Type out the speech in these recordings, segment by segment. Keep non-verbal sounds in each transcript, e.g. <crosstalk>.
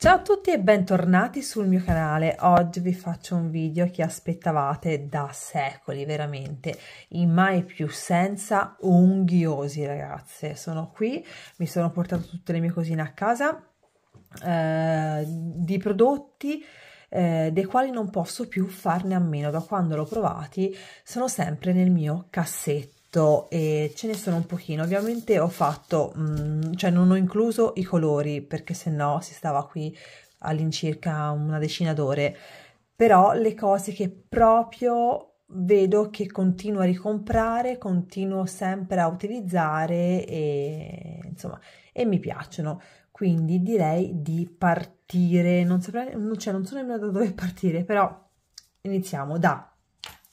Ciao a tutti e bentornati sul mio canale. Oggi vi faccio un video che aspettavate da secoli, veramente, i mai più senza unghiosi, ragazze. Sono qui, mi sono portato tutte le mie cosine a casa eh, di prodotti eh, dei quali non posso più farne a meno. Da quando l'ho provati sono sempre nel mio cassetto fatto e ce ne sono un pochino ovviamente ho fatto mh, mm, cioè non ho incluso i colori perché se no si stava qui all'incirca una decina d'ore però le cose che proprio vedo che continuo a ricomprare continuo sempre a utilizzare e insomma e mi piacciono quindi direi di partire non saprei cioè non so nemmeno da dove partire però iniziamo da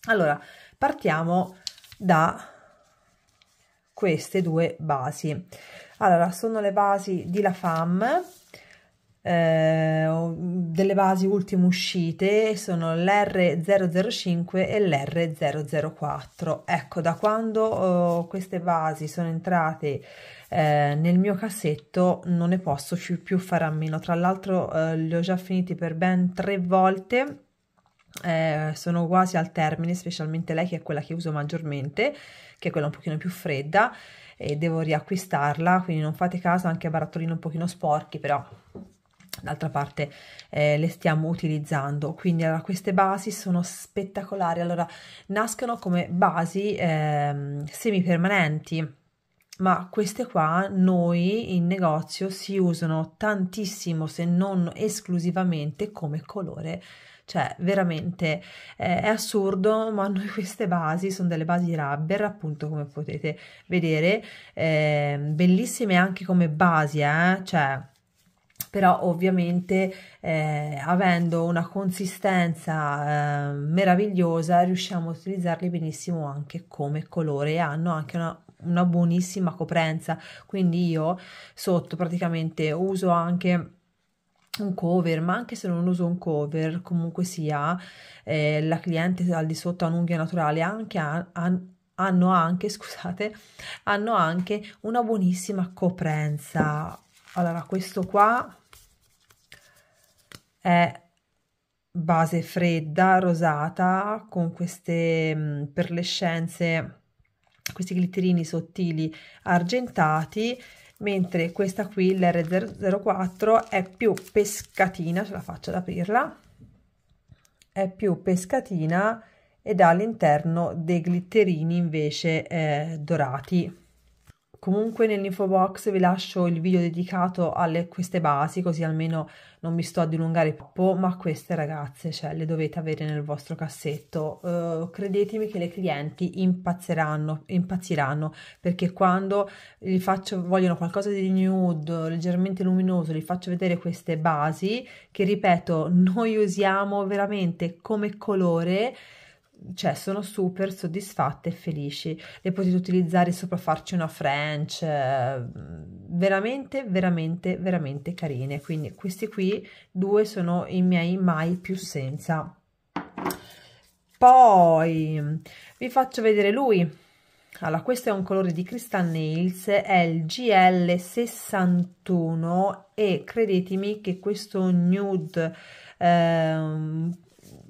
allora partiamo da queste due basi allora sono le basi di la fam eh, delle basi ultime uscite sono l'R005 e l'R004 ecco da quando oh, queste basi sono entrate eh, nel mio cassetto non ne posso più, fare a meno tra l'altro eh, li ho già finiti per ben tre volte eh, sono quasi al termine, specialmente lei che è quella che uso maggiormente, che è quella un pochino più fredda e devo riacquistarla, quindi non fate caso anche a barattolini un pochino sporchi, però d'altra parte eh, le stiamo utilizzando quindi allora queste basi sono spettacolari allora nascono come basi eh, semi permanenti ma queste qua noi in negozio si usano tantissimo se non esclusivamente come colore cioè, veramente eh, è assurdo, ma hanno <laughs> queste basi sono delle basi rubber, appunto, come potete vedere, eh, bellissime anche come basi, eh? cioè però ovviamente eh, avendo una consistenza eh, meravigliosa riusciamo a utilizzarli benissimo anche come colore e hanno anche una, una buonissima coprenza quindi io sotto praticamente uso anche un cover, ma anche se non uso un cover, comunque sia eh, la cliente al di sotto ha un'unghia naturale, anche a, a, hanno anche, <laughs> scusate, hanno anche una buonissima coprenza. Allora, questo qua è base fredda, rosata, con queste mm, perlescenze, questi glitterini sottili argentati, mentre questa qui lr 04 è più pescatina ce la faccio ad aprirla è più pescatina ed ha all'interno dei glitterini invece eh, dorati Comunque nell'info box vi lascio il video dedicato a queste basi, così almeno non mi sto a dilungare troppo, ma queste ragazze, cioè, le dovete avere nel vostro cassetto. Uh, credetemi che le clienti impazziranno, impazziranno, perché quando gli faccio, vogliono qualcosa di nude, leggermente luminoso, gli faccio vedere queste basi, che ripeto, noi usiamo veramente come colore, cioè sono super soddisfatte e felici. Le potete utilizzare sopra farci una French, eh, veramente, veramente, veramente carine. Quindi questi qui due sono i miei mai più senza. Poi vi faccio vedere lui. Allora, questo è un colore di Crystal Nails, è il GL61 e credetemi che questo nude eh,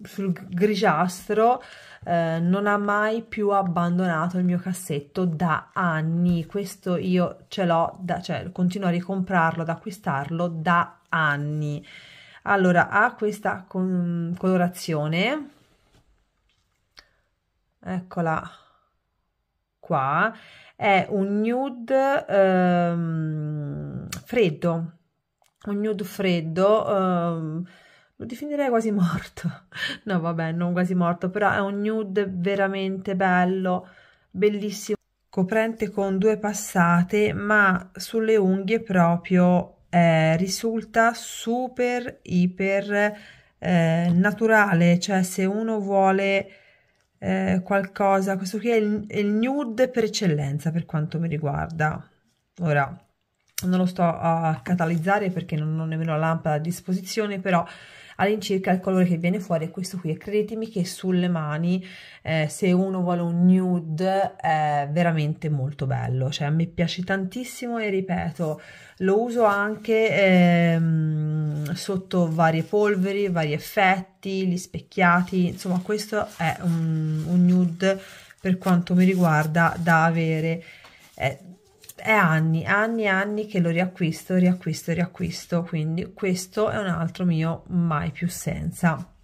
sul grigiastro eh, non ha mai più abbandonato il mio cassetto da anni questo io ce l'ho da cioè continuo a ricomprarlo ad acquistarlo da anni allora ha questa colorazione eccola qua è un nude ehm, freddo un nude freddo ehm, lo definirei quasi morto. <laughs> No, vabbè, non quasi morto, però è un nude veramente bello, bellissimo, coprente con due passate, ma sulle unghie proprio eh, risulta super, iper eh, naturale, cioè se uno vuole eh, qualcosa, questo qui è il, il nude per eccellenza per quanto mi riguarda. Ora, non lo sto a catalizzare perché non ho nemmeno la lampada a disposizione, però all'incirca il colore che viene fuori è questo qui e credetemi che sulle mani eh, se uno vuole un nude è veramente molto bello cioè a me piace tantissimo e ripeto lo uso anche ehm, sotto varie polveri vari effetti gli specchiati insomma questo è un, un nude per quanto mi riguarda da avere eh, è anni, anni, anni che lo riacquisto, riacquisto, riacquisto, quindi questo è un altro mio mai più senza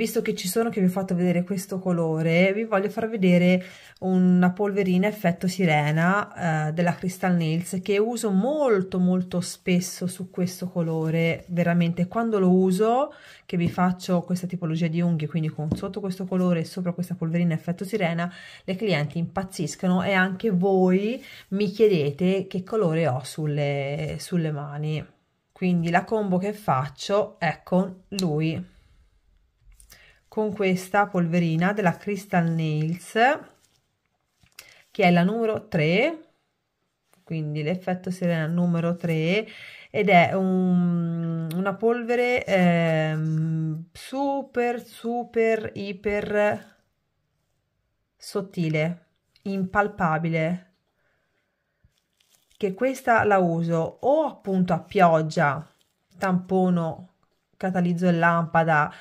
visto che ci sono che vi ho fatto vedere questo colore vi voglio far vedere una polverina effetto sirena eh, della Crystal Nails che uso molto molto spesso su questo colore veramente quando lo uso che vi faccio questa tipologia di unghie quindi con sotto questo colore e sopra questa polverina effetto sirena le clienti impazziscono e anche voi mi chiedete che colore ho sulle, sulle mani quindi la combo che faccio è con lui con questa polverina della Crystal Nails che è la numero 3 quindi l'effetto serena numero 3 ed è un, una polvere eh, super super iper sottile impalpabile che questa la uso o appunto a pioggia tampono catalizzo e lampada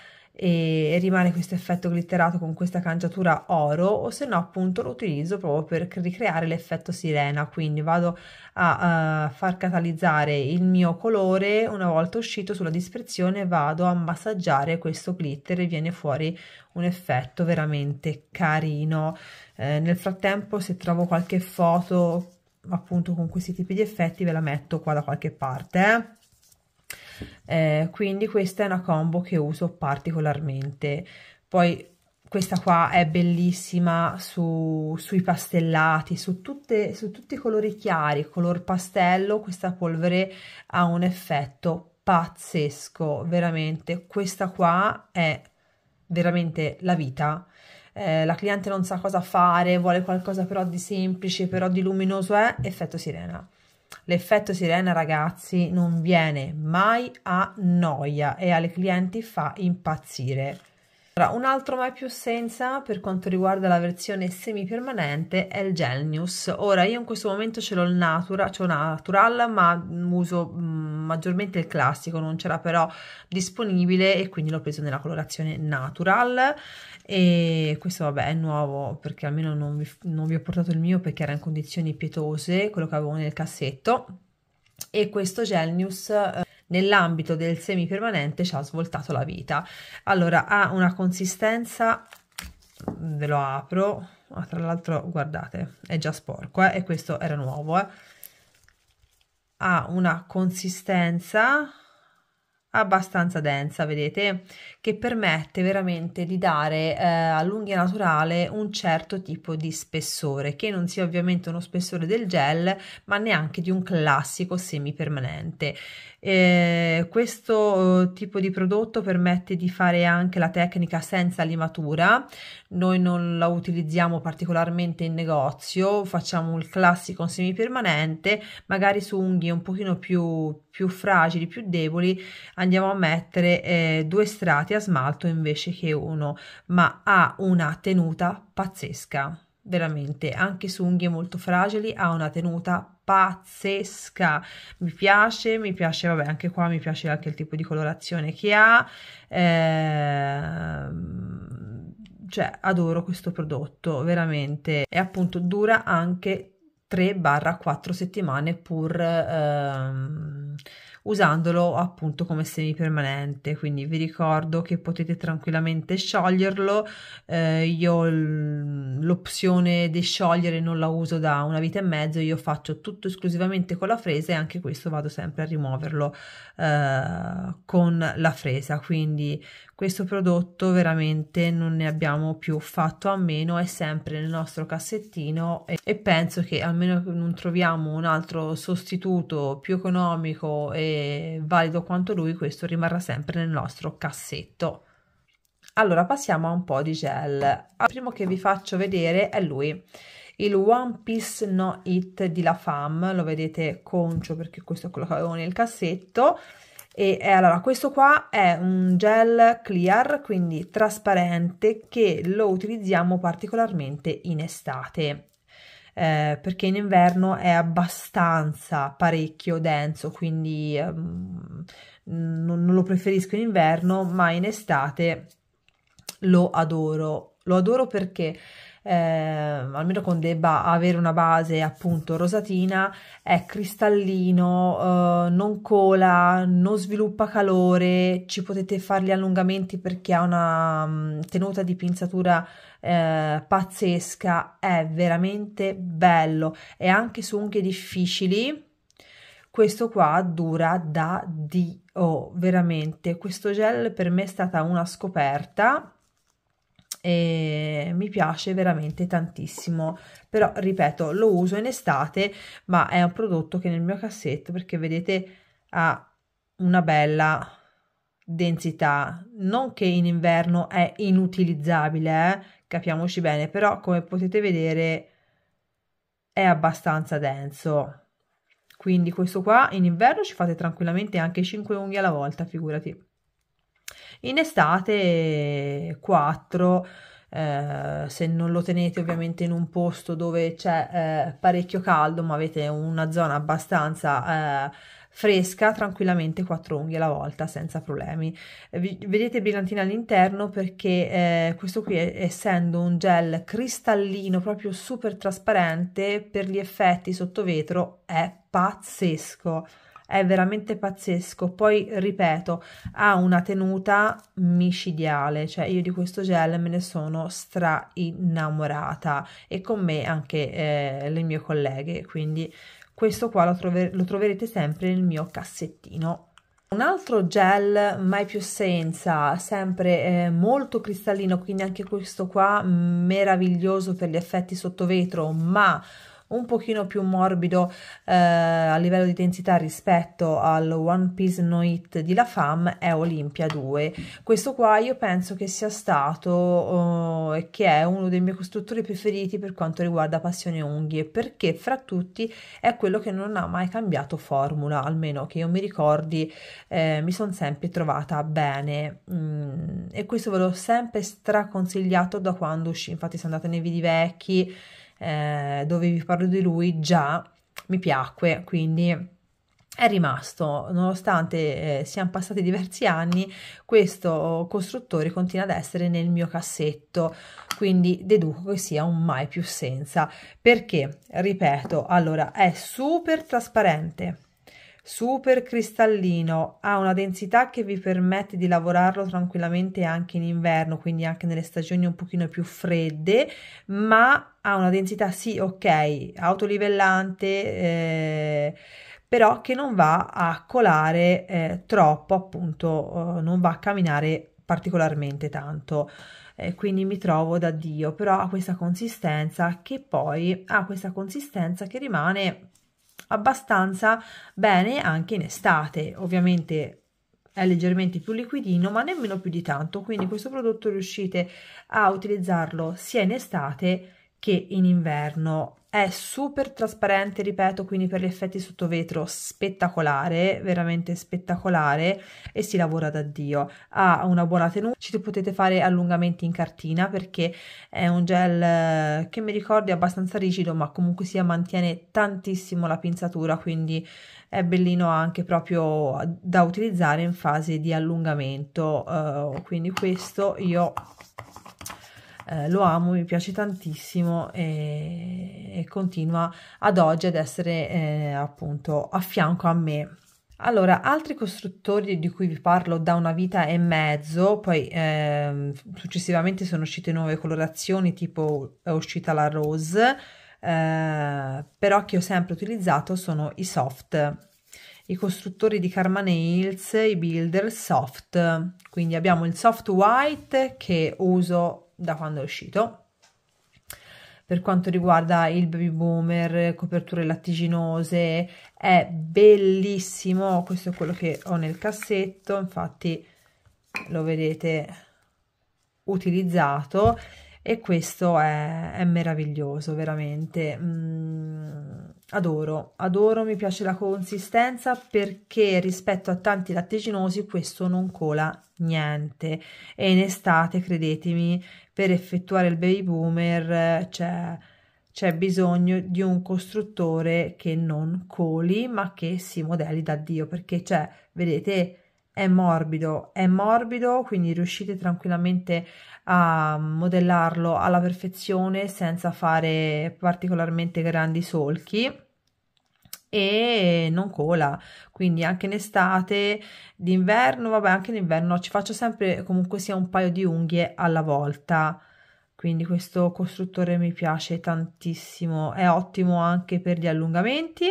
e rimane questo effetto glitterato con questa cangiatura oro o se no appunto lo utilizzo proprio per ricreare l'effetto sirena quindi vado a, a far catalizzare il mio colore una volta uscito sulla dispersione vado a massaggiare questo glitter e viene fuori un effetto veramente carino eh, nel frattempo se trovo qualche foto appunto con questi tipi di effetti ve la metto qua da qualche parte eh eh, quindi questa è una combo che uso particolarmente poi questa qua è bellissima su, sui pastellati, su, tutte, su tutti i colori chiari, color pastello, questa polvere ha un effetto pazzesco, veramente, questa qua è veramente la vita. Eh, la cliente non sa cosa fare, vuole qualcosa però di semplice, però di luminoso, è effetto sirena. L'effetto sirena, ragazzi, non viene mai a noia e alle clienti fa impazzire. Allora, un altro mai più senza per quanto riguarda la versione semi-permanente è il Genius. Ora, io in questo momento ce l'ho il Natura, cioè Natural, ma uso mh, mm, maggiormente il classico, non c'era però disponibile e quindi l'ho preso nella colorazione Natural. E questo vabbè è nuovo perché almeno non vi, non vi ho portato il mio perché era in condizioni pietose, quello che avevo nel cassetto. E questo Genius... Eh, nell'ambito del semipermanente ci ha svoltato la vita. Allora, ha una consistenza, ve lo apro, ah, tra l'altro guardate, è già sporco eh? e questo era nuovo. Eh? Ha una consistenza abbastanza densa, vedete, che permette veramente di dare eh, all'unghia naturale un certo tipo di spessore, che non sia ovviamente uno spessore del gel, ma neanche di un classico semipermanente. Eh, questo eh, tipo di prodotto permette di fare anche la tecnica senza limatura, noi non la utilizziamo particolarmente in negozio, facciamo il classico semipermanente, magari su unghie un pochino più più fragili, più deboli, andiamo a mettere eh, due strati a smalto invece che uno, ma ha una tenuta pazzesca, veramente, anche su unghie molto fragili ha una tenuta pazzesca, mi piace, mi piace, vabbè, anche qua mi piace anche il tipo di colorazione che ha, ehm, cioè adoro questo prodotto, veramente, e appunto dura anche 3-4 settimane pur ehm, usandolo appunto come semi permanente quindi vi ricordo che potete tranquillamente scioglierlo eh, io l'opzione di sciogliere non la uso da una vita e mezzo io faccio tutto esclusivamente con la fresa e anche questo vado sempre a rimuoverlo eh, con la fresa quindi questo prodotto veramente non ne abbiamo più fatto a meno, è sempre nel nostro cassettino e, e penso che almeno non troviamo un altro sostituto più economico e valido quanto lui, questo rimarrà sempre nel nostro cassetto. Allora passiamo a un po' di gel. Il primo che vi faccio vedere è lui il One Piece No It di La Femme, lo vedete concio perché questo è quello che avevo nel cassetto, e eh, allora, questo qua è un gel clear, quindi trasparente, che lo utilizziamo particolarmente in estate. Eh, perché in inverno è abbastanza parecchio denso, quindi ehm, non, non lo preferisco in inverno, ma in estate lo adoro. Lo adoro perché eh, almeno con debba avere una base appunto rosatina, è cristallino, eh, non cola, non sviluppa calore, ci potete fare gli allungamenti perché ha una mm, tenuta di pinzatura eh, pazzesca, è veramente bello e anche su unghie difficili questo qua dura da Dio, oh, veramente. Questo gel per me è stata una scoperta e mi piace veramente tantissimo però ripeto lo uso in estate ma è un prodotto che nel mio cassetto perché vedete ha una bella densità non che in inverno è inutilizzabile eh? capiamoci bene però come potete vedere è abbastanza denso quindi questo qua in inverno ci fate tranquillamente anche 5 unghie alla volta figurati in estate 4 eh, se non lo tenete ovviamente in un posto dove c'è eh, parecchio caldo ma avete una zona abbastanza eh, fresca tranquillamente 4 unghie alla volta senza problemi vedete brillantina all'interno perché eh, questo qui è, essendo un gel cristallino proprio super trasparente per gli effetti sotto vetro è pazzesco è veramente pazzesco. Poi, ripeto, ha una tenuta micidiale, cioè io di questo gel me ne sono stra innamorata e con me anche eh, le mie colleghe, quindi questo qua lo, trover lo troverete sempre nel mio cassettino. Un altro gel mai più senza, sempre eh, molto cristallino, quindi anche questo qua meraviglioso per gli effetti sottovetro, ma un pochino più morbido eh, a livello di densità rispetto al One Piece No Hit di La Femme è Olimpia 2. Questo qua io penso che sia stato oh, e eh, che è uno dei miei costruttori preferiti per quanto riguarda Passione Unghie perché fra tutti è quello che non ha mai cambiato formula, almeno che io mi ricordi eh, mi sono sempre trovata bene mm, e questo ve l'ho sempre straconsigliato da quando uscì, infatti se andate nei video vecchi eh, dove vi parlo di lui già mi piacque, quindi è rimasto, nonostante eh, siano passati diversi anni, questo costruttore continua ad essere nel mio cassetto, quindi deduco che sia un mai più senza, perché, ripeto, allora è super trasparente, super cristallino, ha una densità che vi permette di lavorarlo tranquillamente anche in inverno, quindi anche nelle stagioni un pochino più fredde, ma ha una densità sì, ok, autolivellante, eh, però che non va a colare eh, troppo, appunto, eh, non va a camminare particolarmente tanto eh, quindi mi trovo da Dio, però ha questa consistenza che poi ha questa consistenza che rimane abbastanza bene anche in estate. Ovviamente è leggermente più liquidino, ma nemmeno più di tanto, quindi questo prodotto riuscite a utilizzarlo sia in estate che in inverno è super trasparente, ripeto, quindi per gli effetti sotto vetro spettacolare, veramente spettacolare e si lavora da Dio. Ha una buona tenuta, ci potete fare allungamenti in cartina perché è un gel eh, che mi ricordi abbastanza rigido, ma comunque sia mantiene tantissimo la pinzatura, quindi è bellino anche proprio da utilizzare in fase di allungamento. Uh, quindi questo io eh, lo amo, mi piace tantissimo e, e continua ad oggi ad essere eh, appunto a fianco a me. Allora, altri costruttori di cui vi parlo da una vita e mezzo, poi eh, successivamente sono uscite nuove colorazioni, tipo è uscita la rose, eh, però che ho sempre utilizzato sono i soft, i costruttori di Karma Nails, i builder soft. Quindi abbiamo il soft white che uso da quando è uscito. Per quanto riguarda il baby boomer, coperture lattiginose, è bellissimo, questo è quello che ho nel cassetto, infatti lo vedete utilizzato e questo è, è meraviglioso veramente mm, adoro adoro mi piace la consistenza perché rispetto a tanti lattiginosi questo non cola niente e in estate credetemi per effettuare il baby boomer eh, c'è, c'è bisogno di un costruttore che non coli ma che si modelli da Dio perché cioè, vedete è morbido, è morbido, quindi riuscite tranquillamente a modellarlo alla perfezione senza fare particolarmente grandi solchi e non cola quindi anche in estate d'inverno vabbè anche in inverno ci faccio sempre comunque sia un paio di unghie alla volta quindi questo costruttore mi piace tantissimo è ottimo anche per gli allungamenti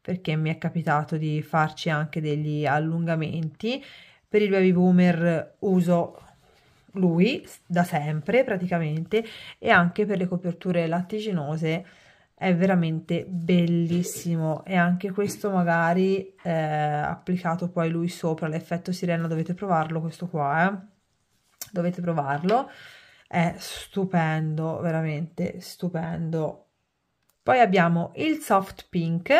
perché mi è capitato di farci anche degli allungamenti per il baby boomer uso lui da sempre praticamente e anche per le coperture lattiginose è veramente bellissimo e anche questo magari eh, applicato poi lui sopra l'effetto sirena dovete provarlo questo qua eh. dovete provarlo è stupendo veramente stupendo poi abbiamo il soft pink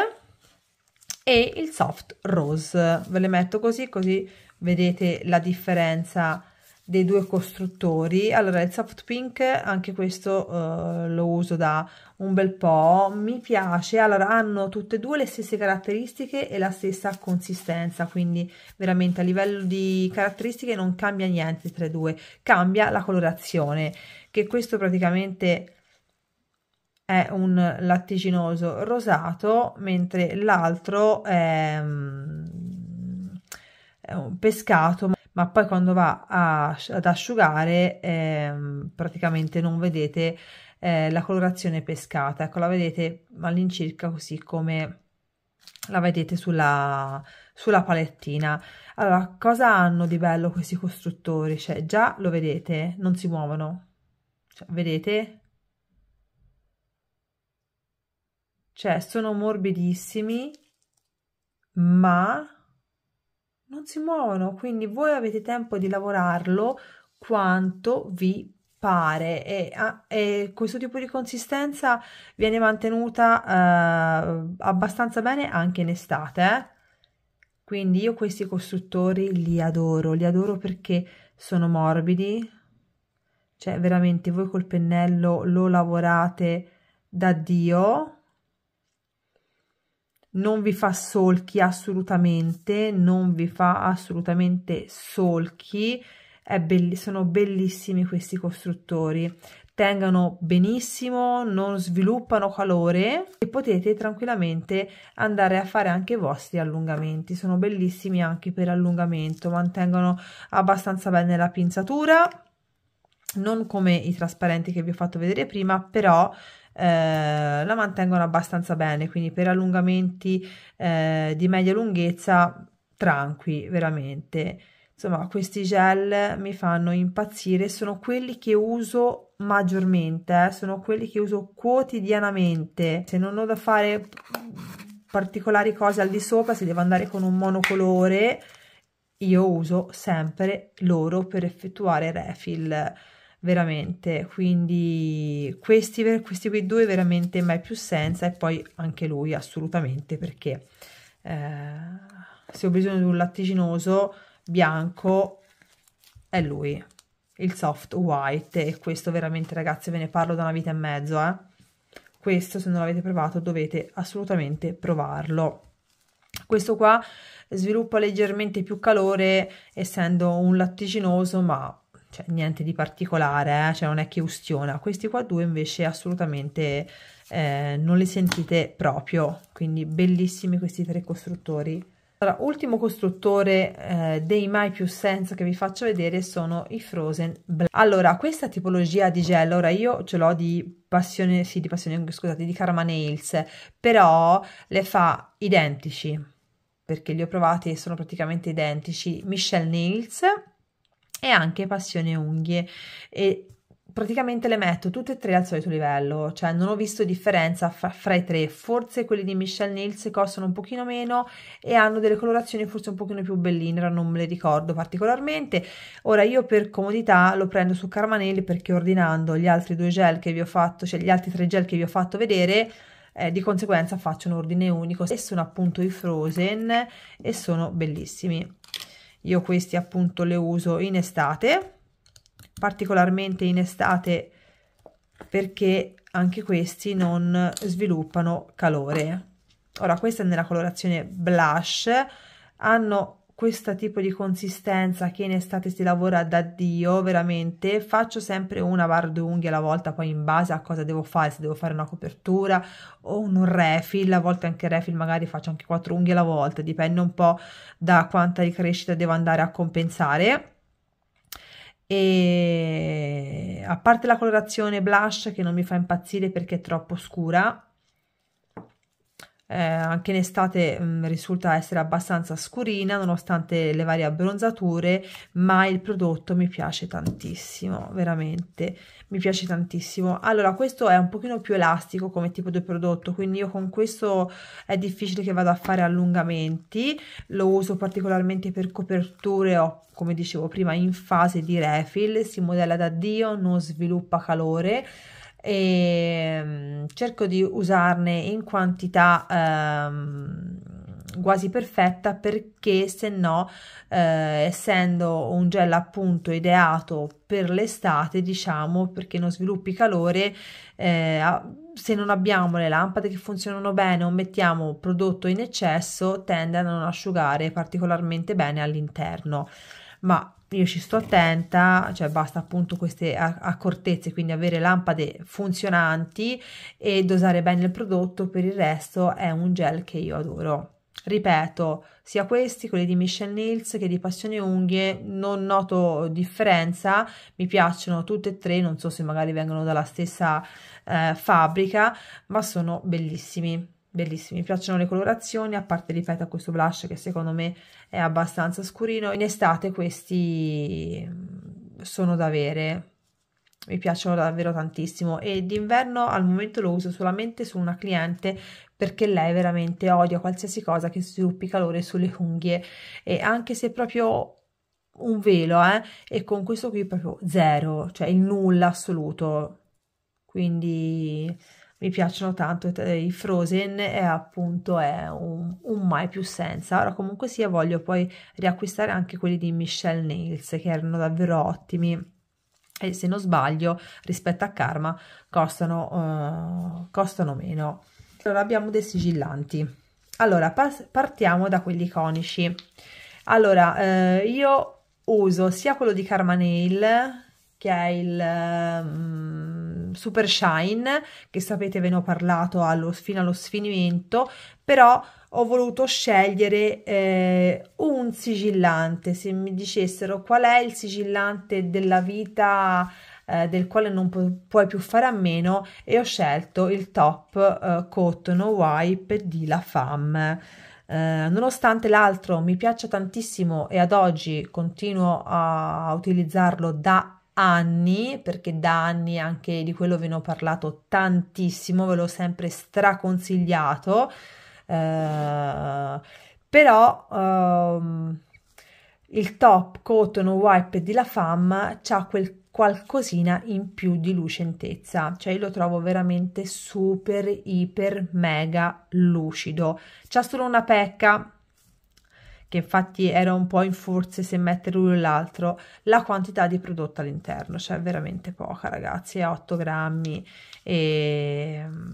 e il soft rose ve le metto così così vedete la differenza dei due costruttori allora il soft pink anche questo uh, lo uso da un bel po mi piace allora hanno tutte e due le stesse caratteristiche e la stessa consistenza quindi veramente a livello di caratteristiche non cambia niente tra i due cambia la colorazione che questo praticamente è un lattiginoso rosato mentre l'altro è, mm, è un pescato ma poi quando va a, ad asciugare ehm, praticamente non vedete eh, la colorazione pescata, ecco la vedete all'incirca così come la vedete sulla, sulla palettina. Allora, cosa hanno di bello questi costruttori? Cioè, già lo vedete, non si muovono. Cioè, vedete? Cioè, sono morbidissimi, ma non si muovono, quindi voi avete tempo di lavorarlo quanto vi pare e, ah, e questo tipo di consistenza viene mantenuta eh, abbastanza bene anche in estate. Eh. Quindi io questi costruttori li adoro, li adoro perché sono morbidi, cioè veramente voi col pennello lo lavorate da Dio non vi fa solchi assolutamente, non vi fa assolutamente solchi, belli, sono bellissimi questi costruttori, tengono benissimo, non sviluppano calore e potete tranquillamente andare a fare anche i vostri allungamenti, sono bellissimi anche per allungamento, mantengono abbastanza bene la pinzatura, non come i trasparenti che vi ho fatto vedere prima, però eh, la mantengono abbastanza bene, quindi per allungamenti eh, di media lunghezza tranqui, veramente. Insomma, questi gel mi fanno impazzire, sono quelli che uso maggiormente, eh, sono quelli che uso quotidianamente. Se non ho da fare particolari cose al di sopra, se devo andare con un monocolore, io uso sempre loro per effettuare refill veramente quindi questi, questi qui due veramente mai più senza e poi anche lui assolutamente perché eh, se ho bisogno di un lattiginoso bianco è lui il soft white e questo veramente ragazzi ve ne parlo da una vita e mezzo eh? questo se non l'avete provato dovete assolutamente provarlo questo qua sviluppa leggermente più calore essendo un lattiginoso ma cioè, niente di particolare, eh? cioè, non è che ustiona. Questi qua due invece assolutamente eh, non li sentite proprio, quindi bellissimi questi tre costruttori. Allora, ultimo costruttore eh, dei mai più senza che vi faccio vedere sono i Frozen Black. Allora, questa tipologia di gel, ora io ce l'ho di passione, sì, di passione, scusate, di Karma Nails, però le fa identici, perché li ho provati e sono praticamente identici. Michelle Nails, e anche passione unghie e praticamente le metto tutte e tre al solito livello, cioè non ho visto differenza fra, fra, i tre, forse quelli di Michelle Nils costano un pochino meno e hanno delle colorazioni forse un pochino più belline, ora non me le ricordo particolarmente, ora io per comodità lo prendo su Carmanelli perché ordinando gli altri due gel che vi ho fatto, cioè gli altri tre gel che vi ho fatto vedere, eh, di conseguenza faccio un ordine unico e sono appunto i Frozen e sono bellissimi io questi appunto le uso in estate particolarmente in estate perché anche questi non sviluppano calore ora questa è nella colorazione blush hanno questo tipo di consistenza che in estate si lavora da Dio, veramente faccio sempre una barra d'unghie alla volta, poi in base a cosa devo fare, se devo fare una copertura o un refill, a volte anche refill magari faccio anche quattro unghie alla volta, dipende un po' da quanta ricrescita devo andare a compensare e a parte la colorazione blush che non mi fa impazzire perché è troppo scura eh, anche in estate mh, mm, risulta essere abbastanza scurina nonostante le varie abbronzature ma il prodotto mi piace tantissimo veramente mi piace tantissimo allora questo è un pochino più elastico come tipo di prodotto quindi io con questo è difficile che vado a fare allungamenti lo uso particolarmente per coperture o come dicevo prima in fase di refill si modella da dio non sviluppa calore e ehm, cerco di usarne in quantità ehm, quasi perfetta perché se no eh, essendo un gel appunto ideato per l'estate diciamo perché non sviluppi calore eh, se non abbiamo le lampade che funzionano bene o mettiamo prodotto in eccesso tende a non asciugare particolarmente bene all'interno ma io ci sto attenta, cioè basta appunto queste accortezze, quindi avere lampade funzionanti e dosare bene il prodotto, per il resto è un gel che io adoro. Ripeto, sia questi, quelli di Michelle Nils che di Passione Unghie, non noto differenza, mi piacciono tutte e tre, non so se magari vengono dalla stessa eh, fabbrica, ma sono bellissimi bellissimi, mi piacciono le colorazioni, a parte ripeto questo blush che secondo me è abbastanza scurino, in estate questi mm, sono da avere, mi piacciono davvero tantissimo e d'inverno al momento lo uso solamente su una cliente perché lei veramente odia qualsiasi cosa che sviluppi calore sulle unghie e anche se proprio un velo eh, e con questo qui proprio zero, cioè il nulla assoluto quindi mi piacciono tanto i Frozen e appunto è un, un mai più senza. Ora comunque sia voglio poi riacquistare anche quelli di Michelle Nails che erano davvero ottimi e se non sbaglio rispetto a Karma costano, uh, costano meno. Allora abbiamo dei sigillanti. Allora partiamo da quelli iconici. Allora eh, io uso sia quello di Karma Nail che è il... Um, Super Shine, che sapete ve ne ho parlato allo, fino allo sfinimento, però ho voluto scegliere eh, un sigillante, se mi dicessero qual è il sigillante della vita eh, del quale non pu- puoi più fare a meno e ho scelto il top eh, Cotton Wipe di La Femme. Eh, nonostante l'altro mi piaccia tantissimo e ad oggi continuo a utilizzarlo da anni, perché da anni anche di quello ve ne ho parlato tantissimo, ve l'ho sempre straconsigliato, eh, però ehm, il top cotton wipe di La Femme ha quel qualcosina in più di lucentezza, cioè io lo trovo veramente super, iper, mega lucido. C'ha solo una pecca che infatti era un po' in forze se mettere l'uno o l'altro, la quantità di prodotto all'interno, cioè veramente poca ragazzi, 8 grammi e... Mm,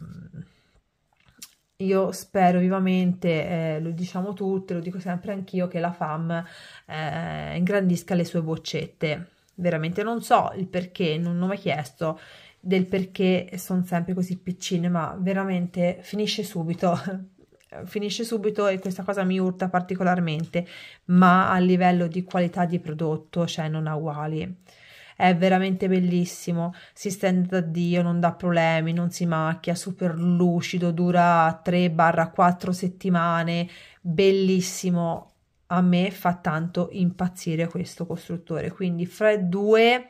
io spero vivamente, eh, lo diciamo tutte, lo dico sempre anch'io, che la FAM eh, ingrandisca le sue boccette. Veramente non so il perché, non, non mi ha chiesto del perché sono sempre così piccine, ma veramente finisce subito <laughs> Eh, finisce subito e questa cosa mi urta particolarmente, ma a livello di qualità di prodotto, cioè non ha uguali. È veramente bellissimo, si stende da Dio, non dà problemi, non si macchia, super lucido, dura 3-4 settimane, bellissimo. A me fa tanto impazzire questo costruttore, quindi fra i due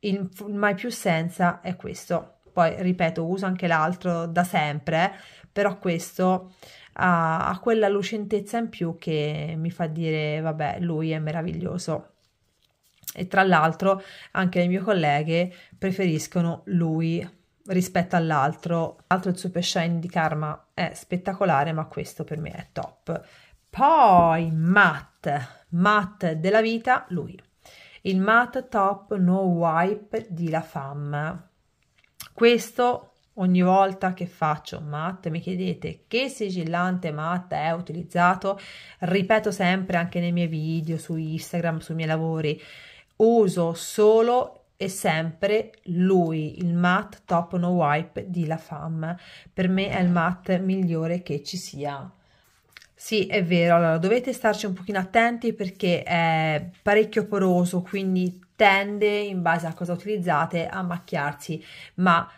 il mai più senza è questo. Poi ripeto, uso anche l'altro da sempre, eh, però questo ha, ha quella lucentezza in più che mi fa dire vabbè lui è meraviglioso e tra l'altro anche le mie colleghe preferiscono lui rispetto all'altro. L'altro il Super Shine di Karma è spettacolare, ma questo per me è top. Poi Matt, Matt della vita, lui. Il Matt Top No Wipe di La Femme. Questo Ogni volta che faccio un MAT mi chiedete che sigillante matte è utilizzato, ripeto sempre anche nei miei video su Instagram, sui miei lavori, uso solo e sempre lui, il matte Top No Wipe di La Femme. Per me è il matte migliore che ci sia. Sì, è vero, allora dovete starci un pochino attenti perché è parecchio poroso, quindi tende, in base a cosa utilizzate, a macchiarsi, ma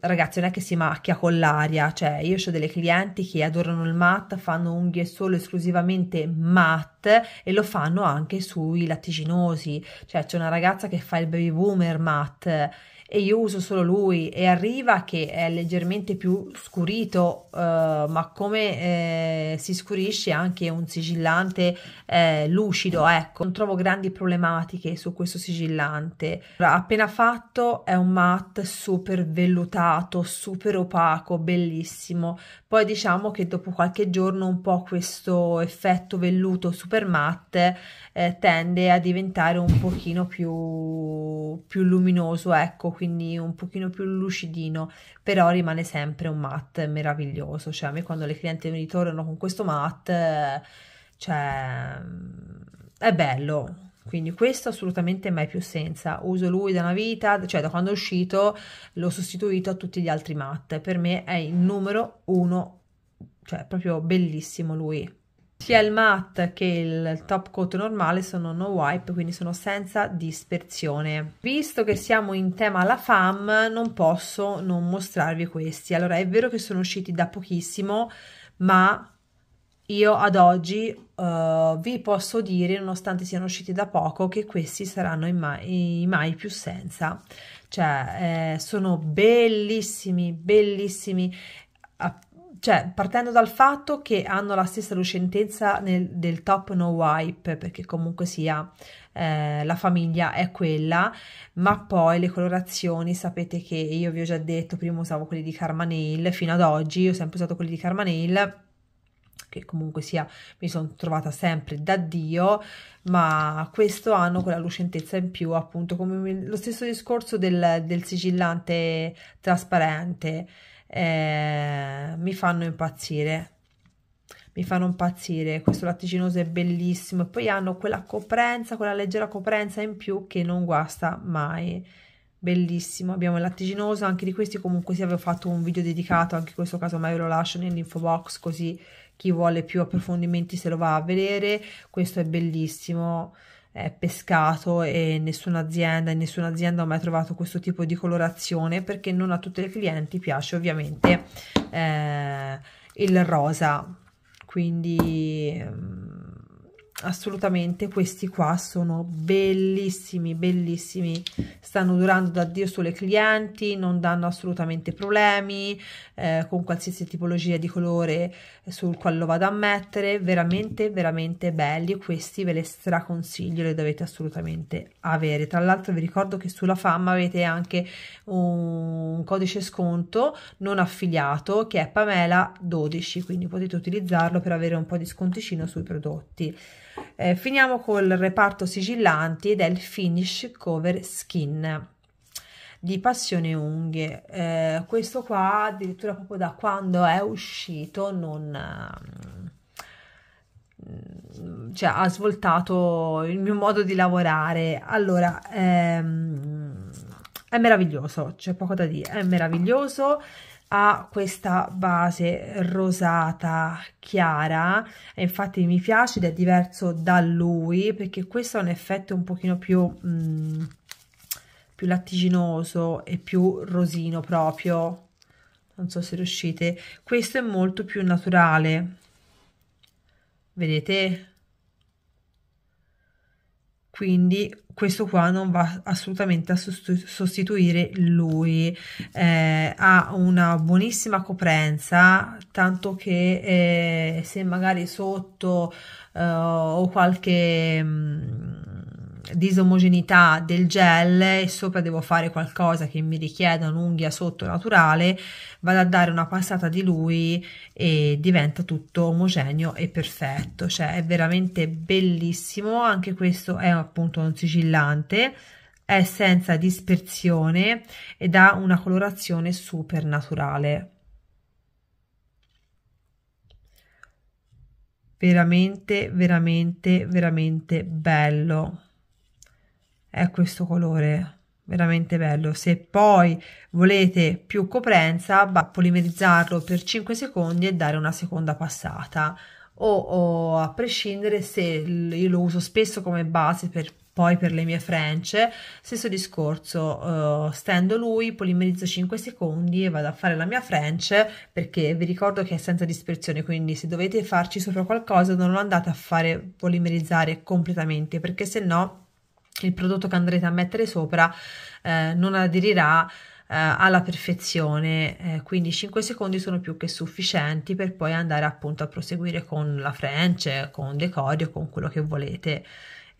ragazzi non è che si macchia con l'aria, cioè io ho delle clienti che adorano il matte, fanno unghie solo esclusivamente matte e lo fanno anche sui lattiginosi, cioè c'è una ragazza che fa il baby boomer matte e io uso solo lui e arriva che è leggermente più scurito eh, ma come eh, si scurisce anche un sigillante eh, lucido ecco non trovo grandi problematiche su questo sigillante appena fatto è un matte super vellutato super opaco bellissimo poi diciamo che dopo qualche giorno un po' questo effetto velluto super matte eh, tende a diventare un pochino più, più luminoso ecco quindi un pochino più lucidino, però rimane sempre un matte meraviglioso, cioè a me quando le clienti mi ritornano con questo matte, cioè mm, è bello, quindi questo assolutamente mai più senza uso lui da una vita cioè da quando è uscito l'ho sostituito a tutti gli altri matte per me è il numero uno cioè proprio bellissimo lui sia il matte che il top coat normale sono no wipe, quindi sono senza dispersione. Visto che siamo in tema alla fam, non posso non mostrarvi questi. Allora, è vero che sono usciti da pochissimo, ma io ad oggi uh, vi posso dire, nonostante siano usciti da poco, che questi saranno i mai, mai più senza. Cioè, eh, sono bellissimi, bellissimi. A cioè, partendo dal fatto che hanno la stessa lucentezza nel, del top no wipe, perché comunque sia eh, la famiglia è quella, ma poi le colorazioni, sapete che io vi ho già detto, prima usavo quelli di Carmanail, fino ad oggi ho sempre usato quelli di Carmanail, che comunque sia mi sono trovata sempre da Dio, ma questo hanno quella lucentezza in più, appunto come lo stesso discorso del, del sigillante trasparente eh, mi fanno impazzire mi fanno impazzire questo latticinoso è bellissimo e poi hanno quella coprenza quella leggera coprenza in più che non guasta mai bellissimo abbiamo il latticinoso anche di questi comunque sì avevo fatto un video dedicato anche in questo caso mai ve lo lascio nell'info box così chi vuole più approfondimenti se lo va a vedere questo è bellissimo eh, pescato e nessuna azienda, nessuna azienda ha mai trovato questo tipo di colorazione perché non a tutte le clienti piace ovviamente eh, il rosa. Quindi mm, assolutamente questi qua sono bellissimi bellissimi stanno durando da dio sulle clienti non danno assolutamente problemi eh, con qualsiasi tipologia di colore sul quale lo vado a mettere veramente veramente belli questi ve le straconsiglio le dovete assolutamente avere tra l'altro vi ricordo che sulla fam avete anche un codice sconto non affiliato che è pamela 12 quindi potete utilizzarlo per avere un po di sconticino sui prodotti eh, finiamo col reparto sigillanti ed è il finish cover skin di Passione Unghie. Eh, questo qua addirittura proprio da quando è uscito non... Mm, cioè, ha svoltato il mio modo di lavorare. Allora, ehm, è meraviglioso, c'è poco da dire, è meraviglioso ha questa base rosata chiara e infatti mi piace ed è diverso da lui perché questo ha un effetto un pochino più, mh, mm, più lattiginoso e più rosino proprio non so se riuscite questo è molto più naturale vedete quindi questo qua non va assolutamente a sostituire lui eh, ha una buonissima coprenza tanto che eh, se magari sotto eh, o qualche mh, mm, disomogeneità del gel e sopra devo fare qualcosa che mi richieda un'unghia sotto naturale, vado a dare una passata di lui e diventa tutto omogeneo e perfetto, cioè è veramente bellissimo, anche questo è appunto un sigillante, è senza dispersione ed ha una colorazione super naturale. veramente veramente veramente bello è questo colore veramente bello se poi volete più coprenza va a polimerizzarlo per 5 secondi e dare una seconda passata o, o a prescindere se io lo uso spesso come base per poi per le mie french stesso discorso uh, stendo lui polimerizzo 5 secondi e vado a fare la mia french perché vi ricordo che è senza dispersione quindi se dovete farci sopra qualcosa non lo andate a fare polimerizzare completamente perché se no il prodotto che andrete a mettere sopra eh, non aderirà eh, alla perfezione, eh, quindi 5 secondi sono più che sufficienti per poi andare appunto a proseguire con la French, con decorio, con quello che volete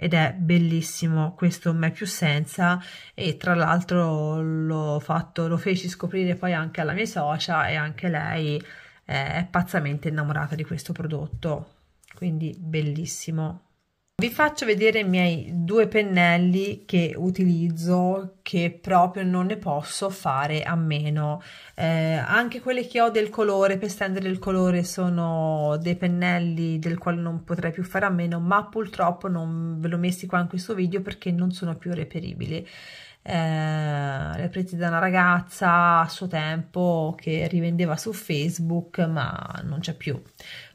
ed è bellissimo questo Mai più senza e tra l'altro l'ho fatto, lo feci scoprire poi anche alla mia socia e anche lei eh, è pazzamente innamorata di questo prodotto, quindi bellissimo. Vi faccio vedere i miei due pennelli che utilizzo che proprio non ne posso fare a meno. Eh, anche quelli che ho del colore per stendere il colore sono dei pennelli del quale non potrei più fare a meno ma purtroppo non ve l'ho messi qua in questo video perché non sono più reperibili. Eh, le presi da una ragazza a suo tempo che rivendeva su Facebook ma non c'è più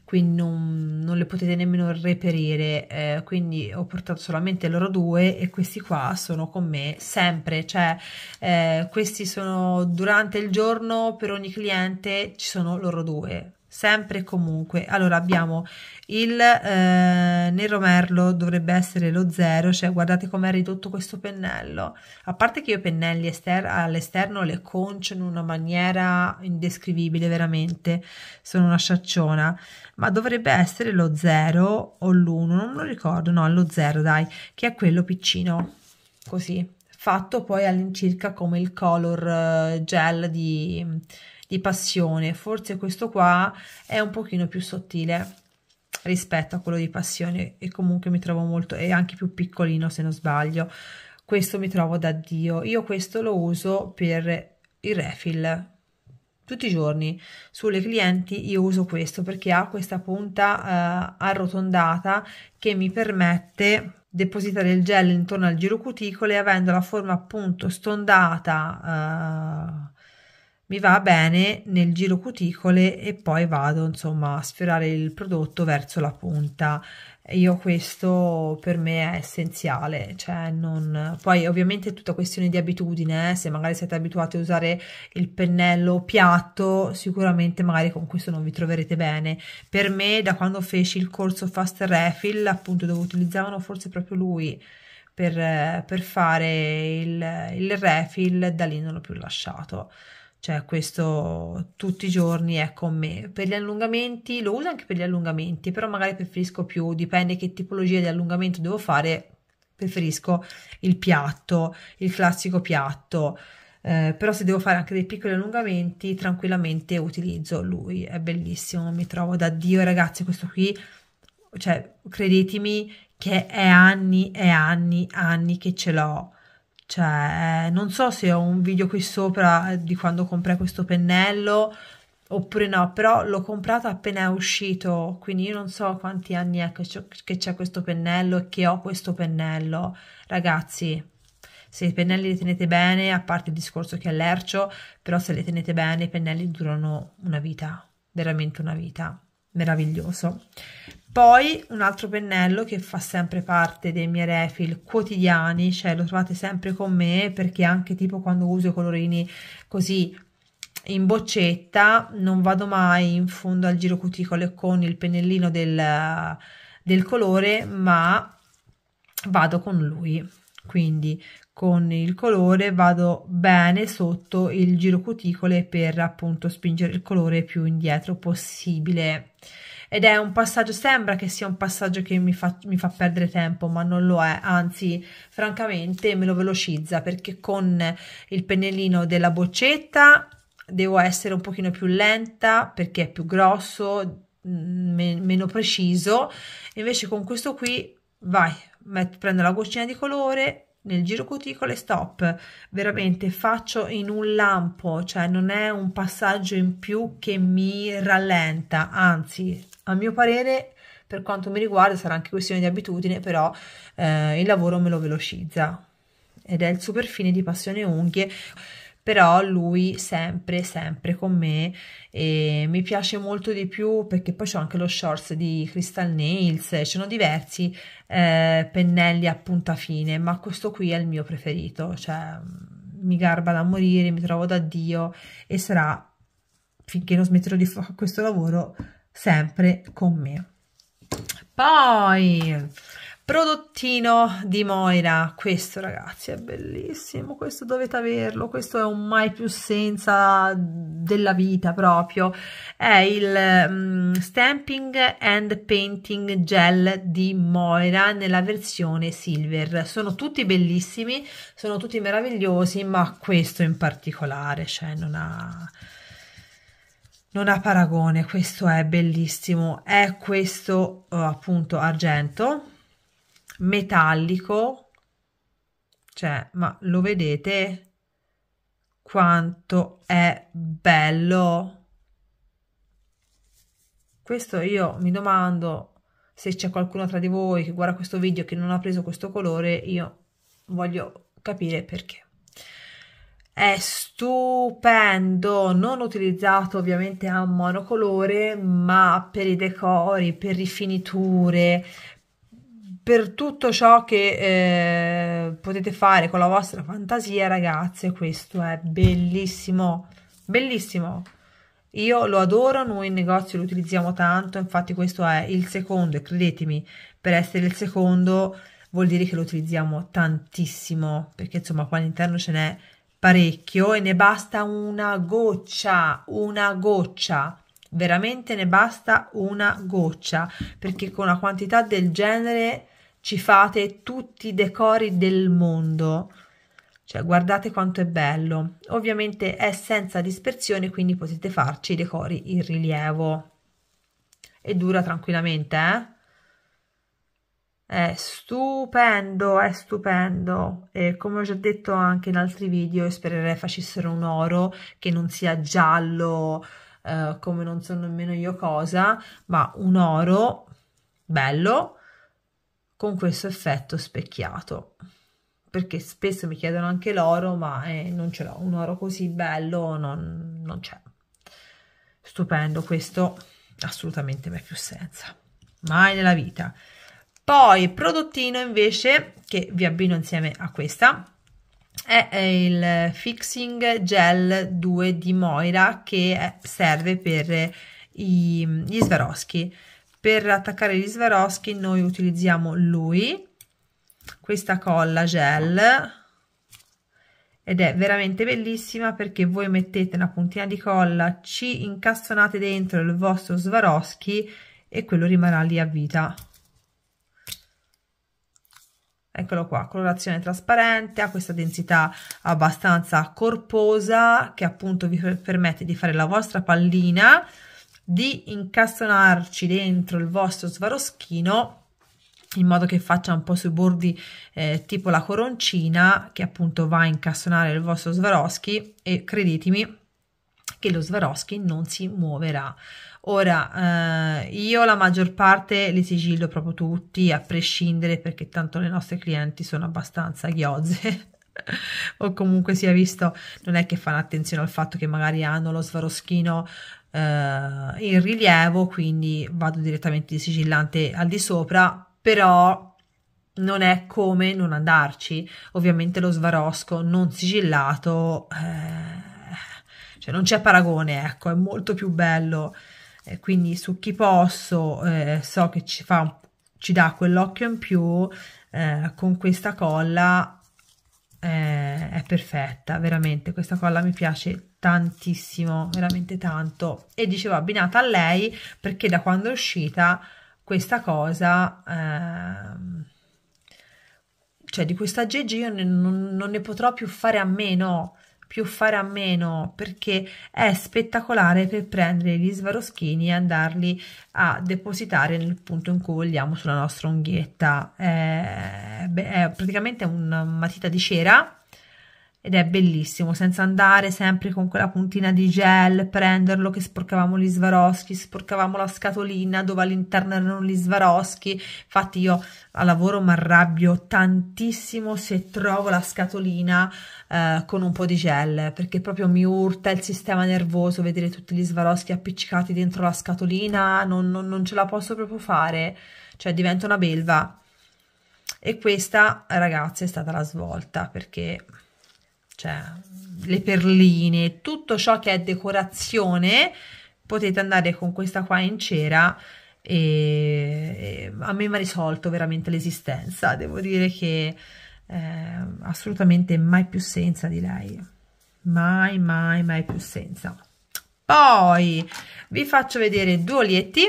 quindi non, non le potete nemmeno reperire, eh, quindi ho portato solamente loro due e questi qua sono con me sempre, cioè eh, questi sono durante il giorno per ogni cliente ci sono loro due, sempre e comunque allora abbiamo il eh, nero merlo dovrebbe essere lo 0 cioè guardate com'è ridotto questo pennello a parte che io pennelli all'esterno le concio in una maniera indescrivibile veramente sono una sciacciona ma dovrebbe essere lo 0 o l'1 non lo ricordo no lo 0 dai che è quello piccino così fatto poi all'incirca come il color eh, gel di di passione, forse questo qua è un pochino più sottile rispetto a quello di passione e comunque mi trovo molto, è anche più piccolino se non sbaglio, questo mi trovo da Dio, io questo lo uso per il refill, tutti i giorni sulle clienti io uso questo perché ha questa punta eh, arrotondata che mi permette depositare il gel intorno al giro cuticole avendo la forma appunto stondata eh, mi va bene nel giro cuticole e poi vado insomma a sfiorare il prodotto verso la punta io questo per me è essenziale cioè non... poi ovviamente è tutta questione di abitudine eh? se magari siete abituati a usare il pennello piatto sicuramente magari con questo non vi troverete bene per me da quando feci il corso fast refill appunto dove utilizzavano forse proprio lui per, per fare il, il refill da lì non l'ho più lasciato cioè questo tutti i giorni è con me. Per gli allungamenti lo uso anche per gli allungamenti, però magari preferisco più, dipende che tipologia di allungamento devo fare, preferisco il piatto, il classico piatto. Eh, però se devo fare anche dei piccoli allungamenti tranquillamente utilizzo lui, è bellissimo, mi trovo da Dio ragazzi, questo qui, cioè credetemi che è anni e anni, anni che ce l'ho cioè, eh, non so se ho un video qui sopra eh, di quando comprai questo pennello oppure no, però l'ho comprato appena è uscito, quindi io non so quanti anni è che c'è questo pennello e che ho questo pennello. Ragazzi, se i pennelli li tenete bene, a parte il discorso che è lercio, però se li tenete bene i pennelli durano una vita, veramente una vita, meraviglioso. Poi un altro pennello che fa sempre parte dei miei refill quotidiani, cioè lo trovate sempre con me perché anche tipo quando uso i colorini così in boccetta non vado mai in fondo al giro cuticole con il pennellino del, del colore ma vado con lui quindi con il colore vado bene sotto il giro cuticole per appunto spingere il colore più indietro possibile ed è un passaggio, sembra che sia un passaggio che mi fa, mi fa perdere tempo, ma non lo è, anzi francamente me lo velocizza perché con il pennellino della boccetta devo essere un pochino più lenta perché è più grosso, mm, me, meno preciso, invece con questo qui vai, prendo la goccina di colore, nel giro cuticole stop veramente faccio in un lampo cioè non è un passaggio in più che mi rallenta anzi a mio parere per quanto mi riguarda sarà anche questione di abitudine però eh, il lavoro me lo velocizza ed è il super fine di Passione Unghie però lui sempre, sempre con me e mi piace molto di più perché poi c'è anche lo shorts di Crystal Nails, ci sono diversi eh, pennelli a punta fine, ma questo qui è il mio preferito, cioè mm, mi garba da morire, mi trovo da Dio e sarà finché non smetterò di fare questo lavoro sempre con me. Poi prodottino di Moira questo ragazzi è bellissimo questo dovete averlo questo è un mai più senza della vita proprio è il um, stamping and painting gel di Moira nella versione silver sono tutti bellissimi sono tutti meravigliosi ma questo in particolare cioè non ha non ha paragone questo è bellissimo è questo oh, appunto argento metallico, cioè, ma lo vedete quanto è bello? Questo io mi domando se c'è qualcuno tra di voi che guarda questo video che non ha preso questo colore, io voglio capire perché. È stupendo, non utilizzato ovviamente a monocolore, ma per i decori, per rifiniture, per tutto ciò che eh, potete fare con la vostra fantasia, ragazze, questo è bellissimo, bellissimo. Io lo adoro, noi in negozio lo utilizziamo tanto, infatti questo è il secondo e credetemi, per essere il secondo vuol dire che lo utilizziamo tantissimo, perché insomma qua all'interno ce n'è parecchio e ne basta una goccia, una goccia veramente ne basta una goccia perché con una quantità del genere ci fate tutti i decori del mondo. Cioè, guardate quanto è bello. Ovviamente è senza dispersione, quindi potete farci i decori in rilievo. E dura tranquillamente, eh? È stupendo, è stupendo. E come ho già detto anche in altri video, spererei facessero un oro che non sia giallo, eh, come non so nemmeno io cosa, ma un oro bello con questo effetto specchiato perché spesso mi chiedono anche l'oro ma eh, non ce l'ho un oro così bello non, non c'è stupendo questo assolutamente mai più senza mai nella vita poi prodottino invece che vi abbino insieme a questa è il fixing gel 2 di Moira che serve per eh, i, gli Swarovski per attaccare gli Swarovski noi utilizziamo lui questa colla gel ed è veramente bellissima perché voi mettete una puntina di colla ci incastonate dentro il vostro Swarovski e quello rimarrà lì a vita eccolo qua, colorazione trasparente, ha questa densità abbastanza corposa che appunto vi permette di fare la vostra pallina di incastonarci dentro il vostro svaroschino in modo che faccia un po' sui bordi eh, tipo la coroncina che appunto va a incastonare il vostro Swarovski e credetemi che lo Swarovski non si muoverà. Ora, eh, io la maggior parte li sigillo proprio tutti, a prescindere perché tanto le nostre clienti sono abbastanza ghiozze <laughs> o comunque sia visto, non è che fanno attenzione al fatto che magari hanno lo svaroschino eh, in rilievo, quindi vado direttamente di sigillante al di sopra, però non è come non andarci. Ovviamente lo Svarosco non sigillato, eh, cioè non c'è paragone, ecco, è molto più bello. Eh, quindi su chi posso eh, so che ci, fa, ci dà quell'occhio in più eh, con questa colla è, è perfetta, veramente questa colla mi piace tantissimo, veramente tanto e dicevo abbinata a lei perché da quando è uscita questa cosa... Ehm, cioè di questa GG io ne, non, non, ne potrò più fare a meno più fare a meno perché è spettacolare per prendere gli svaroschini e andarli a depositare nel punto in cui vogliamo sulla nostra unghietta. È, eh, beh, è praticamente una matita di cera ed è bellissimo, senza andare sempre con quella puntina di gel, prenderlo che sporcavamo gli Swarovski, sporcavamo la scatolina dove all'interno erano gli Swarovski, infatti io a lavoro mi arrabbio tantissimo se trovo la scatolina eh, con un po' di gel, perché proprio mi urta il sistema nervoso vedere tutti gli Swarovski appiccicati dentro la scatolina, non, non, non ce la posso proprio fare, cioè divento una belva. E questa, ragazzi, è stata la svolta, perché cioè le perline, tutto ciò che è decorazione, potete andare con questa qua in cera e, e a me mi ha risolto veramente l'esistenza, devo dire che eh, assolutamente mai più senza di lei, mai mai mai più senza. Poi vi faccio vedere due olietti,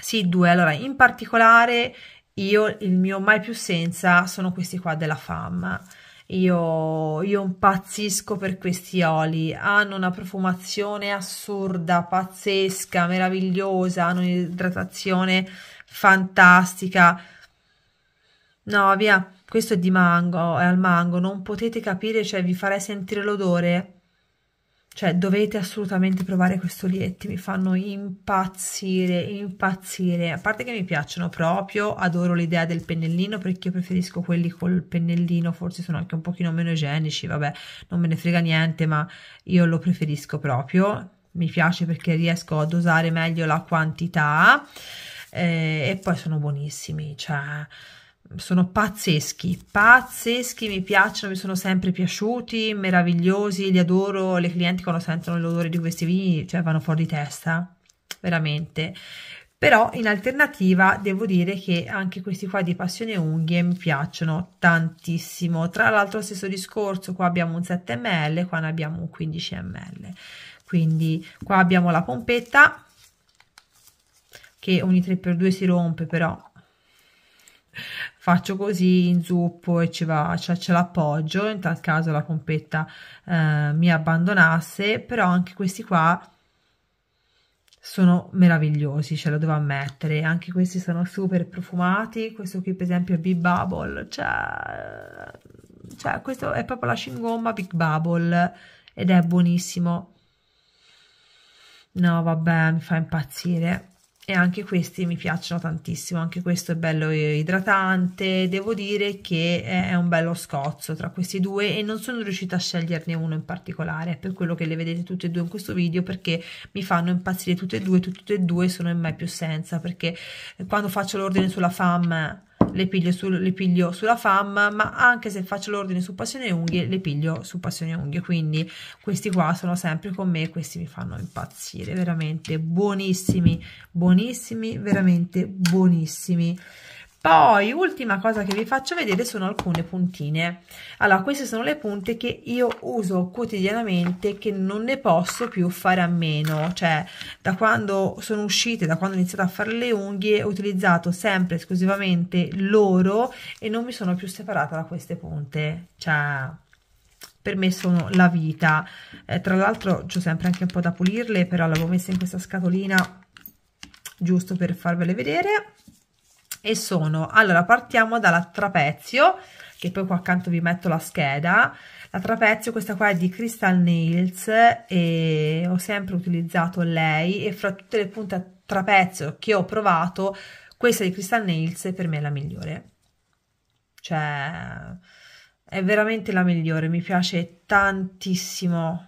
sì due, allora in particolare io il mio mai più senza sono questi qua della FAM, io, io impazzisco per questi oli, hanno una profumazione assurda, pazzesca, meravigliosa, hanno un'idratazione fantastica. No, via, questo è di mango, è al mango, non potete capire, cioè vi farei sentire l'odore cioè dovete assolutamente provare questo lietti, mi fanno impazzire, impazzire, a parte che mi piacciono proprio, adoro l'idea del pennellino perché io preferisco quelli col pennellino, forse sono anche un pochino meno igienici, vabbè non me ne frega niente ma io lo preferisco proprio, mi piace perché riesco a dosare meglio la quantità eh, e poi sono buonissimi, cioè sono pazzeschi, pazzeschi, mi piacciono, mi sono sempre piaciuti, meravigliosi, li adoro, le clienti quando sentono l'odore di questi vini, cioè vanno fuori di testa, veramente. Però in alternativa devo dire che anche questi qua di Passione Unghie mi piacciono tantissimo. Tra l'altro stesso discorso, qua abbiamo un 7 ml, qua ne abbiamo un 15 ml. Quindi qua abbiamo la pompetta che ogni 3x2 si rompe però faccio così in zuppo e ci va cioè ce l'appoggio in tal caso la pompetta eh, mi abbandonasse però anche questi qua sono meravigliosi ce lo devo ammettere anche questi sono super profumati questo qui per esempio è Big Bubble cioè, cioè questo è proprio la scingomma Big Bubble ed è buonissimo no vabbè mi fa impazzire e anche questi mi piacciono tantissimo, anche questo è bello idratante, devo dire che è un bello scozzo tra questi due e non sono riuscita a sceglierne uno in particolare, per quello che le vedete tutte e due in questo video perché mi fanno impazzire tutte e due, tutte e due sono in mai più senza perché quando faccio l'ordine sulla FAM le piglio, su, le piglio sulla FAM, ma anche se faccio l'ordine su Passione Unghie, le piglio su Passione Unghie, quindi questi qua sono sempre con me, questi mi fanno impazzire, veramente buonissimi, buonissimi, veramente buonissimi poi ultima cosa che vi faccio vedere sono alcune puntine allora queste sono le punte che io uso quotidianamente che non ne posso più fare a meno cioè da quando sono uscite da quando ho iniziato a fare le unghie ho utilizzato sempre esclusivamente loro e non mi sono più separata da queste punte cioè per me sono la vita eh, tra l'altro ho sempre anche un po' da pulirle però le l'avevo messe in questa scatolina giusto per farvele vedere e sono allora partiamo dalla trapezio che poi qua accanto vi metto la scheda la trapezio questa qua è di Crystal Nails e ho sempre utilizzato lei e fra tutte le punte a trapezio che ho provato questa di Crystal Nails per me è la migliore cioè è veramente la migliore mi piace tantissimo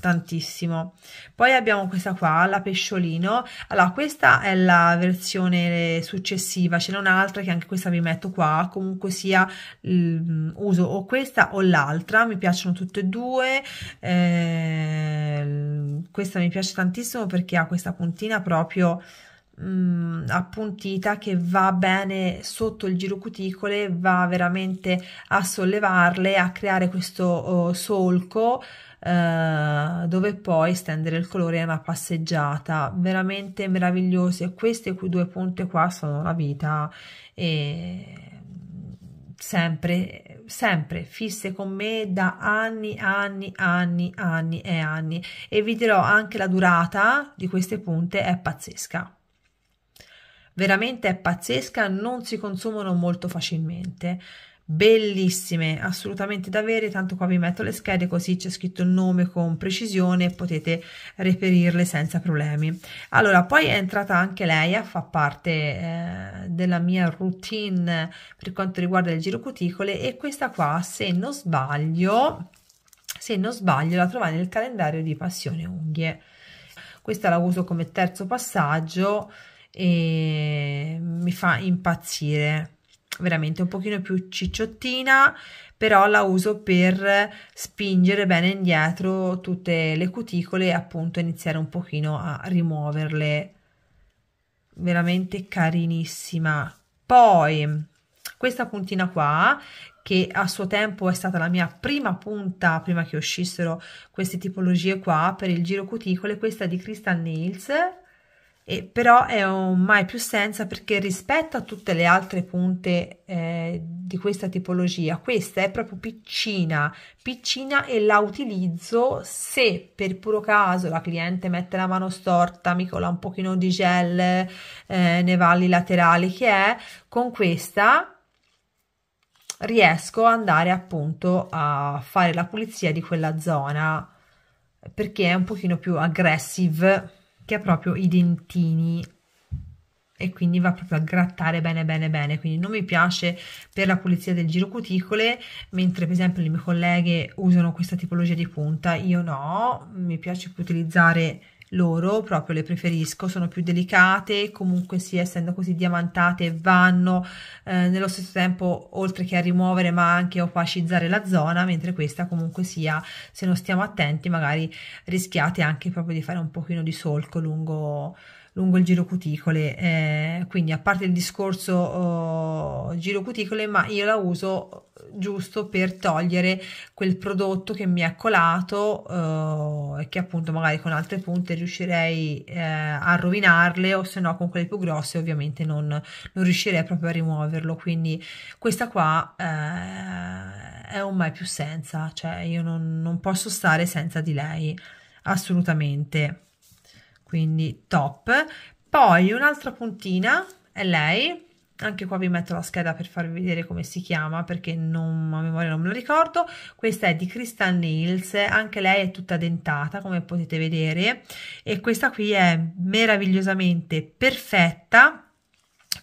tantissimo poi abbiamo questa qua la pesciolino allora questa è la versione successiva ce n'è un'altra che anche questa vi metto qua comunque sia mm, uso o questa o l'altra mi piacciono tutte e due eh, questa mi piace tantissimo perché ha questa puntina proprio mh, mm, appuntita che va bene sotto il giro cuticole va veramente a sollevarle a creare questo oh, solco eh, dove poi stendere il colore è una passeggiata veramente meravigliose queste due punte qua sono la vita e sempre, sempre fisse con me da anni, anni, anni, anni e anni e vi dirò anche la durata di queste punte è pazzesca. Veramente è pazzesca, non si consumano molto facilmente bellissime assolutamente da avere tanto qua vi metto le schede così c'è scritto il nome con precisione e potete reperirle senza problemi allora poi è entrata anche lei a fa parte eh, della mia routine per quanto riguarda il giro cuticole e questa qua se non sbaglio se non sbaglio la trovate nel calendario di passione unghie questa la uso come terzo passaggio e mi fa impazzire veramente un pochino più cicciottina però la uso per spingere bene indietro tutte le cuticole e appunto iniziare un pochino a rimuoverle veramente carinissima poi questa puntina qua che a suo tempo è stata la mia prima punta prima che uscissero queste tipologie qua per il giro cuticole questa è di Crystal Nails e però è un mai più senza perché rispetto a tutte le altre punte eh, di questa tipologia, questa è proprio piccina, piccina e la utilizzo se per puro caso la cliente mette la mano storta, mi cola un pochino di gel eh, nei valli laterali che è, con questa riesco ad andare appunto a fare la pulizia di quella zona perché è un pochino più aggressive che ha proprio i dentini e quindi va proprio a grattare bene bene bene quindi non mi piace per la pulizia del giro cuticole mentre per esempio le mie colleghe usano questa tipologia di punta io no mi piace più utilizzare loro proprio le preferisco, sono più delicate, comunque sì, essendo così diamantate vanno eh, nello stesso tempo oltre che a rimuovere ma anche a opacizzare la zona, mentre questa comunque sia, se non stiamo attenti magari rischiate anche proprio di fare un pochino di solco lungo lungo il giro cuticole eh, quindi a parte il discorso oh, giro cuticole ma io la uso eh, giusto per togliere quel prodotto che mi è colato oh, e che appunto magari con altre punte riuscirei eh, a rovinarle o se no con quelle più grosse ovviamente non, non riuscirei proprio a rimuoverlo quindi questa qua eh, è un mai più senza cioè io non, non posso stare senza di lei assolutamente quindi top poi un'altra puntina è lei anche qua vi metto la scheda per farvi vedere come si chiama perché non, a memoria non me lo ricordo questa è di Crystal Nails anche lei è tutta dentata come potete vedere e questa qui è meravigliosamente perfetta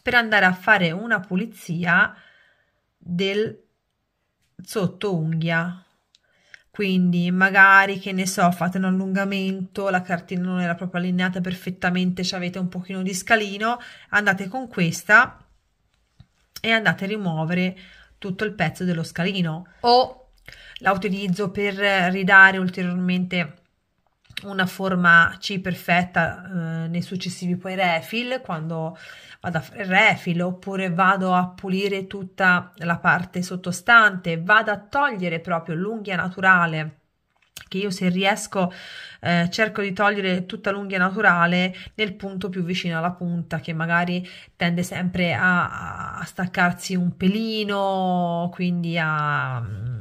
per andare a fare una pulizia del sotto unghia quindi magari, che ne so, fate un allungamento, la cartina non era proprio allineata perfettamente, ci avete un pochino di scalino, andate con questa e andate a rimuovere tutto il pezzo dello scalino o la utilizzo per ridare ulteriormente una forma C perfetta eh, nei successivi poi refill quando vado a fare il refill oppure vado a pulire tutta la parte sottostante vado a togliere proprio l'unghia naturale che io se riesco eh, cerco di togliere tutta l'unghia naturale nel punto più vicino alla punta che magari tende sempre a, a staccarsi un pelino quindi a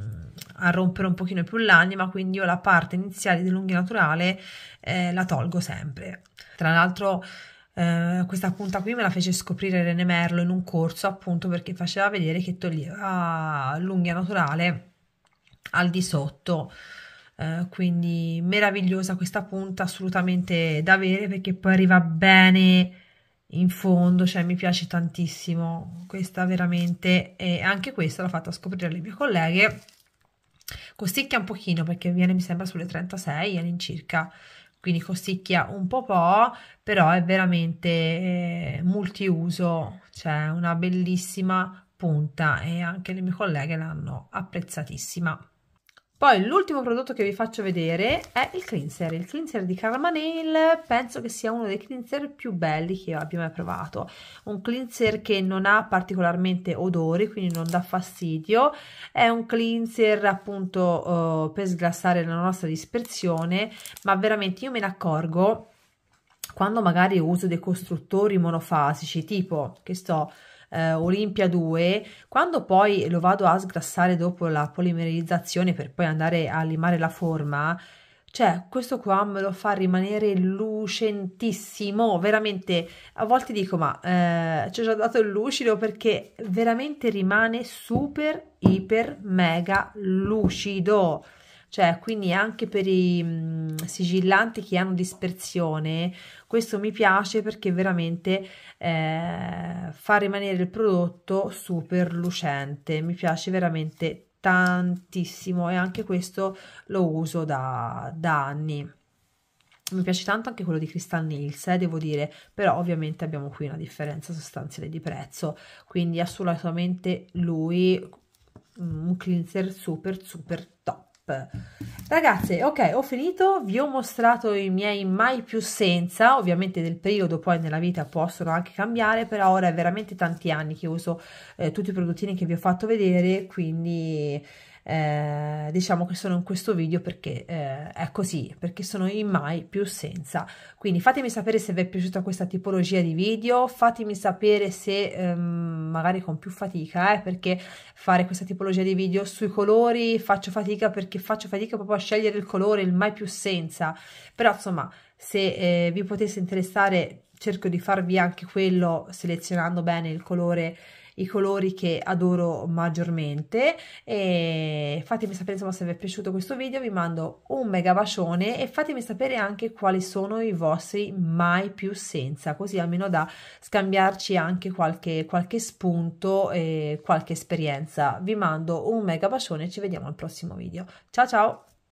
a rompere un pochino più l'anima, quindi io la parte iniziale dell'unghia naturale eh, la tolgo sempre. Tra l'altro eh, questa punta qui me la fece scoprire Rene Merlo in un corso appunto perché faceva vedere che toglieva l'unghia naturale al di sotto. Uh, quindi meravigliosa questa punta assolutamente da avere perché poi arriva bene in fondo cioè mi piace tantissimo questa veramente e anche questa l'ho fatta scoprire alle mie colleghe costicchia un pochino perché viene mi sembra sulle 36 all'incirca quindi costicchia un po' po', però è veramente eh, multiuso, cioè una bellissima punta e anche le mie colleghe l'hanno apprezzatissima. Poi l'ultimo prodotto che vi faccio vedere è il cleanser, il cleanser di Carmanel, penso che sia uno dei cleanser più belli che abbia mai provato, un cleanser che non ha particolarmente odori, quindi non dà fastidio, è un cleanser appunto uh, per sgrassare la nostra dispersione, ma veramente io me ne accorgo quando magari uso dei costruttori monofasici, tipo, che sto eh, Olimpia 2, quando poi lo vado a sgrassare dopo la polimerizzazione per poi andare a limare la forma, cioè, questo qua me lo fa rimanere lucentissimo, veramente. A volte dico, ma eh, ci ho già dato il lucido perché veramente rimane super, iper, mega lucido. Cioè, quindi anche per i mh, sigillanti che hanno dispersione, questo mi piace perché veramente eh, fa rimanere il prodotto super lucente. Mi piace veramente tantissimo e anche questo lo uso da, da anni mi piace tanto anche quello di Crystal Nils, eh, devo dire, però ovviamente abbiamo qui una differenza sostanziale di prezzo, quindi assolutamente lui un cleanser super super top. Ragazze, ok, ho finito, vi ho mostrato i miei mai più senza, ovviamente nel periodo poi nella vita possono anche cambiare, però ora è veramente tanti anni che uso eh, tutti i prodottini che vi ho fatto vedere, quindi eh, diciamo che sono in questo video perché eh, è così, perché sono in mai più senza. Quindi fatemi sapere se vi è piaciuta questa tipologia di video, fatemi sapere se ehm, magari con più fatica, eh, perché fare questa tipologia di video sui colori faccio fatica perché faccio fatica proprio a scegliere il colore, il mai più senza, però insomma se eh, vi potesse interessare cerco di farvi anche quello selezionando bene il colore i colori che adoro maggiormente e fatemi sapere insomma se vi è piaciuto questo video vi mando un mega bacione e fatemi sapere anche quali sono i vostri mai più senza così almeno da scambiarci anche qualche, qualche spunto e qualche esperienza vi mando un mega bacione e ci vediamo al prossimo video ciao ciao